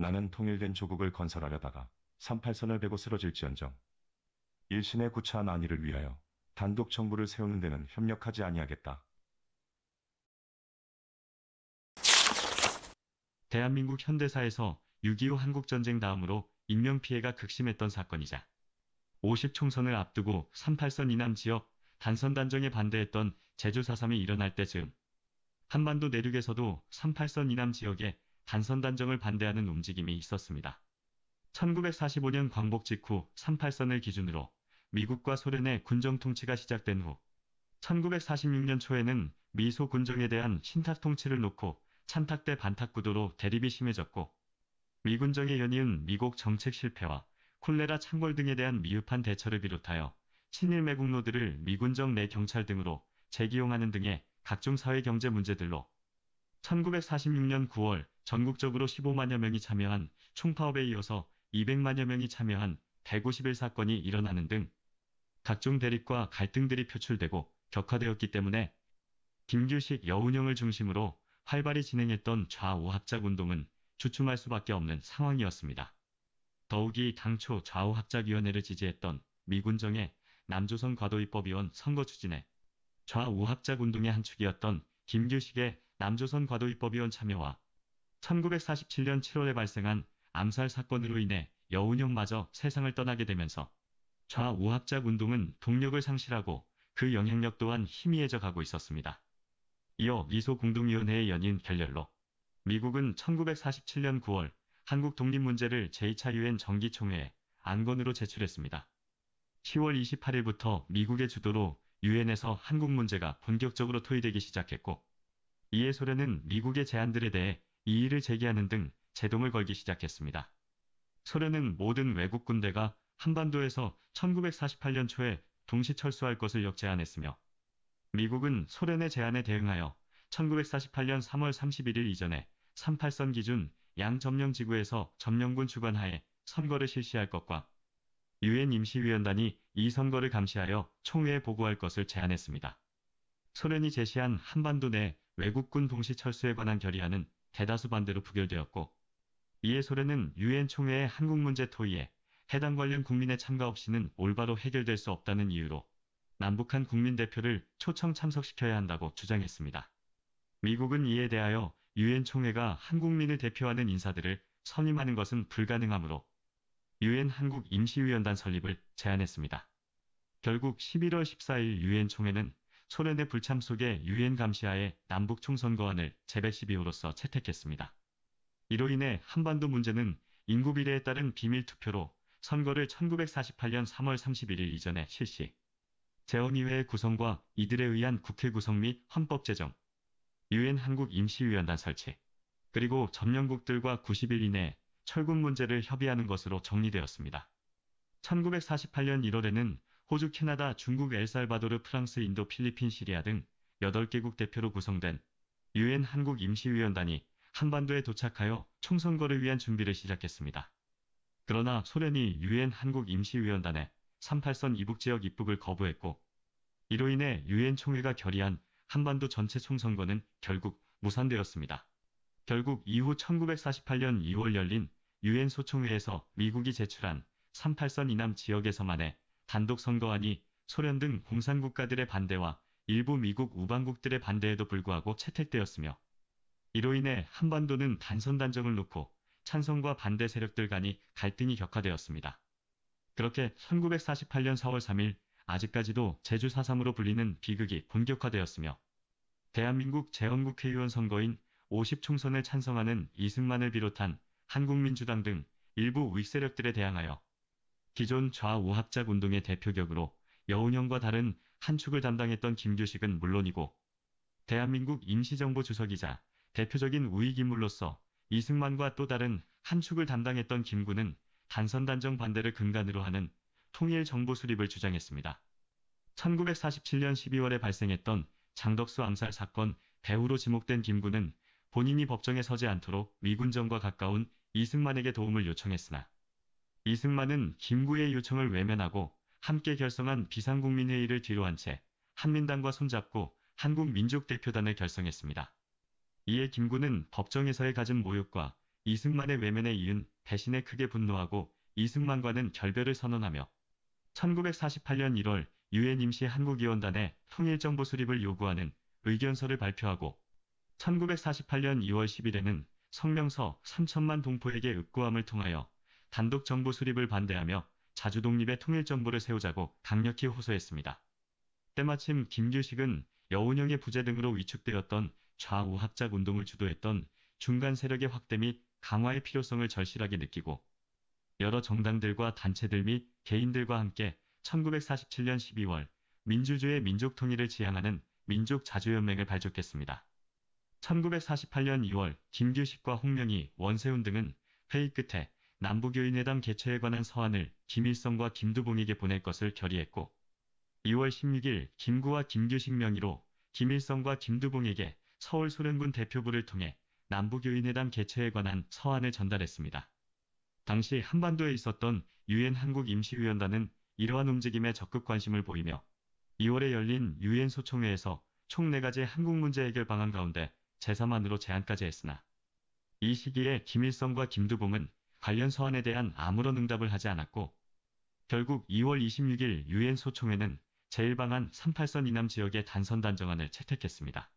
나는 통일된 조국을 건설하려다가 38선을 베고 쓰러질지언정 일신의 구차한 안위를 위하여 단독 정부를 세우는 데는 협력하지 아니하겠다. 대한민국 현대사에서 6.25 한국전쟁 다음으로 인명피해가 극심했던 사건이자 50총선을 앞두고 38선 이남 지역 단선 단정에 반대했던 제주 4.3이 일어날 때쯤 한반도 내륙에서도 38선 이남 지역에 단선 단정을 반대하는 움직임이 있었습니다. 1945년 광복 직후 38선을 기준으로 미국과 소련의 군정 통치가 시작된 후 1946년 초에는 미소 군정에 대한 신탁 통치를 놓고 찬탁 대 반탁 구도로 대립이 심해졌고 미군정의 연이은 미국 정책 실패와 콜레라 창궐 등에 대한 미흡한 대처를 비롯하여 친일 매국노들을 미군정 내 경찰 등으로 재기용하는 등의 각종 사회 경제 문제들로 1946년 9월 전국적으로 15만여 명이 참여한 총파업에 이어서 200만여 명이 참여한 151 사건이 일어나는 등 각종 대립과 갈등들이 표출되고 격화되었기 때문에 김규식 여운형을 중심으로 활발히 진행했던 좌우합작 운동은 주춤할 수밖에 없는 상황이었습니다. 더욱이 당초 좌우합작위원회를 지지했던 미군정의 남조선 과도입법위원 선거 추진에 좌우합작 운동의 한 축이었던 김규식의 남조선 과도입법위원 참여와 1947년 7월에 발생한 암살 사건으로 인해 여운형마저 세상을 떠나게 되면서 좌우합작 운동은 동력을 상실하고 그 영향력 또한 희미해져 가고 있었습니다. 이어 미소 공동위원회의 연인 결렬로 미국은 1947년 9월 한국 독립 문제를 제2차 유엔 정기총회에 안건으로 제출했습니다. 10월 28일부터 미국의 주도로 유엔에서 한국 문제가 본격적으로 토의되기 시작했고 이에 소련은 미국의 제안들에 대해 이의를 제기하는 등 제동을 걸기 시작했습니다. 소련은 모든 외국 군대가 한반도에서 1948년 초에 동시 철수할 것을 역제안했으며 미국은 소련의 제안에 대응하여 1948년 3월 31일 이전에 38선 기준 양점령 지구에서 점령군 주관하에 선거를 실시할 것과 유엔 임시위원단이 이 선거를 감시하여 총회에 보고할 것을 제안했습니다. 소련이 제시한 한반도 내 외국군 동시 철수에 관한 결의안은 대다수 반대로 부결되었고 이에 소련은 유엔 총회의 한국 문제 토의에 해당 관련 국민의 참가 없이는 올바로 해결될 수 없다는 이유로 남북한 국민 대표를 초청 참석시켜야 한다고 주장했습니다. 미국은 이에 대하여 유엔 총회가 한국민을 대표하는 인사들을 선임하는 것은 불가능하므로 유엔 한국 임시위원단 설립을 제안했습니다. 결국 11월 14일 유엔 총회는 소련의 불참 속에 유엔 감시하에 남북 총선거안을 제배1 2호로서 채택했습니다. 이로 인해 한반도 문제는 인구 비례에 따른 비밀 투표로 선거를 1948년 3월 31일 이전에 실시, 재원의회의 구성과 이들에 의한 국회 구성 및 헌법 제정, 유엔 한국 임시위원단 설치, 그리고 점령국들과 90일 이내 에 철군 문제를 협의하는 것으로 정리되었습니다. 1948년 1월에는 호주, 캐나다, 중국, 엘살바도르, 프랑스, 인도, 필리핀, 시리아 등 8개국 대표로 구성된 유엔 한국 임시위원단이 한반도에 도착하여 총선거를 위한 준비를 시작했습니다. 그러나 소련이 유엔 한국 임시위원단의 38선 이북지역 입국을 거부했고 이로 인해 유엔 총회가 결의한 한반도 전체 총선거는 결국 무산되었습니다. 결국 이후 1948년 2월 열린 유엔 소총회에서 미국이 제출한 38선 이남 지역에서만의 단독 선거안이 소련 등 공산국가들의 반대와 일부 미국 우방국들의 반대에도 불구하고 채택되었으며 이로 인해 한반도는 단선 단정을 놓고 찬성과 반대 세력들 간이 갈등이 격화되었습니다. 그렇게 1948년 4월 3일 아직까지도 제주 4.3으로 불리는 비극이 본격화되었으며 대한민국 재헌국회의원 선거인 5 0총선을 찬성하는 이승만을 비롯한 한국민주당 등 일부 윗세력들에 대항하여 기존 좌우합작 운동의 대표격으로 여운형과 다른 한 축을 담당했던 김규식은 물론이고 대한민국 임시정부 주석이자 대표적인 우익 인물로서 이승만과 또 다른 한 축을 담당했던 김구는 단선 단정 반대를 근간으로 하는 통일 정부 수립을 주장했습니다. 1947년 12월에 발생했던 장덕수 암살 사건 배후로 지목된 김구는 본인이 법정에 서지 않도록 미군정과 가까운 이승만에게 도움을 요청했으나 이승만은 김구의 요청을 외면하고 함께 결성한 비상국민회의를 뒤로한 채 한민당과 손잡고 한국민족대표단을 결성했습니다. 이에 김구는 법정에서의 가진 모욕과 이승만의 외면에 이은 배신에 크게 분노하고 이승만과는 결별을 선언하며 1948년 1월 유엔 임시 한국위원단에 통일정부 수립을 요구하는 의견서를 발표하고 1948년 2월 10일에는 성명서 3천만 동포에게 읍구함을 통하여 단독 정부 수립을 반대하며 자주 독립의 통일 정부를 세우자고 강력히 호소했습니다. 때마침 김규식은 여운형의 부재 등으로 위축되었던 좌우 합작 운동을 주도했던 중간 세력의 확대 및 강화의 필요성을 절실하게 느끼고 여러 정당들과 단체들 및 개인들과 함께 1947년 12월 민주주의 민족 통일을 지향하는 민족 자주연맹을 발족했습니다. 1948년 2월 김규식과 홍명희, 원세훈 등은 회의 끝에 남북교인회담 개최에 관한 서한을 김일성과 김두봉에게 보낼 것을 결의했고 2월 16일 김구와 김규식 명의로 김일성과 김두봉에게 서울 소련군 대표부를 통해 남북교인회담 개최에 관한 서한을 전달했습니다. 당시 한반도에 있었던 유엔 한국 임시위원단은 이러한 움직임에 적극 관심을 보이며 2월에 열린 유엔 소총회에서 총 4가지 한국 문제 해결 방안 가운데 제3안으로 제안까지 했으나 이 시기에 김일성과 김두봉은 관련 서한에 대한 아무런 응답을 하지 않았고 결국 2월 26일 유엔 소총회는 제1방안 38선 이남 지역의 단선 단정안을 채택했습니다.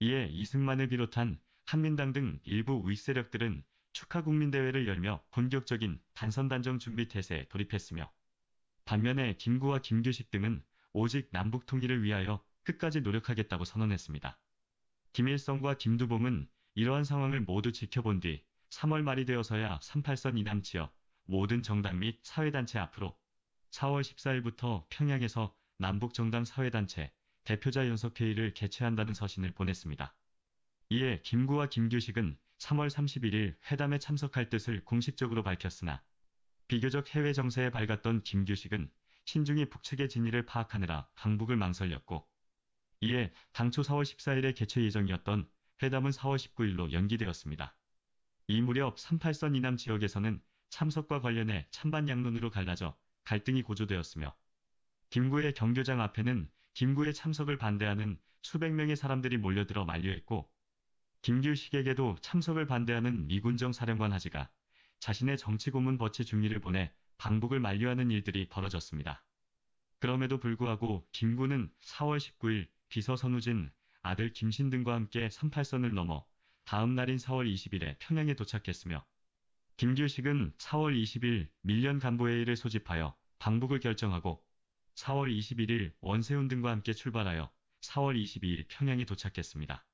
이에 이승만을 비롯한 한민당 등 일부 위세력들은 축하 국민대회를 열며 본격적인 단선 단정 준비 태세에 돌입했으며 반면에 김구와 김규식 등은 오직 남북 통일을 위하여 끝까지 노력하겠다고 선언했습니다. 김일성과 김두봉은 이러한 상황을 모두 지켜본 뒤 3월 말이 되어서야 38선 이남 지역 모든 정당 및 사회단체 앞으로 4월 14일부터 평양에서 남북정당 사회단체 대표자 연석회의를 개최한다는 서신을 보냈습니다. 이에 김구와 김규식은 3월 31일 회담에 참석할 뜻을 공식적으로 밝혔으나 비교적 해외 정세에 밝았던 김규식은 신중히 북측의 진위를 파악하느라 강북을 망설였고 이에 당초 4월 14일에 개최 예정이었던 회담은 4월 19일로 연기되었습니다. 이 무렵 38선 이남 지역에서는 참석과 관련해 찬반 양론으로 갈라져 갈등이 고조되었으며 김구의 경교장 앞에는 김구의 참석을 반대하는 수백 명의 사람들이 몰려들어 만류했고 김규식에게도 참석을 반대하는 미군정 사령관 하지가 자신의 정치 고문 버치 중리를 보내 방북을 만류하는 일들이 벌어졌습니다. 그럼에도 불구하고 김구는 4월 19일 비서 선우진, 아들 김신 등과 함께 38선을 넘어 다음 날인 4월 20일에 평양에 도착했으며 김규식은 4월 20일 밀련 간부회의를 소집하여 방북을 결정하고 4월 21일 원세훈 등과 함께 출발하여 4월 22일 평양에 도착했습니다.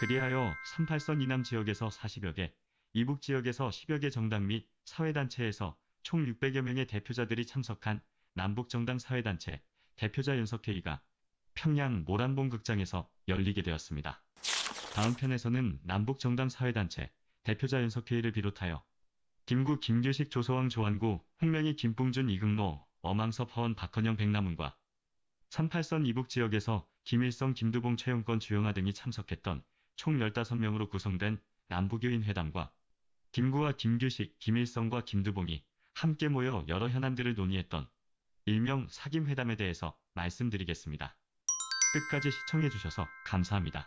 그리하여 38선 이남 지역에서 40여 개, 이북 지역에서 10여 개 정당 및 사회단체에서 총 600여 명의 대표자들이 참석한 남북정당 사회단체 대표자 연석회의가 평양 모란봉 극장에서 열리게 되었습니다. 다음 편에서는 남북 정당 사회단체 대표자 연석회의를 비롯하여 김구, 김규식, 조서왕, 조한구, 홍명희, 김봉준, 이극노, 어망섭, 허원, 박헌영, 백남훈과 38선 이북 지역에서 김일성, 김두봉, 최용권, 주영하 등이 참석했던 총 15명으로 구성된 남북교인 회담과 김구와 김규식, 김일성과 김두봉이 함께 모여 여러 현안들을 논의했던 일명 사김회담에 대해서 말씀드리겠습니다. 끝까지 시청해주셔서 감사합니다.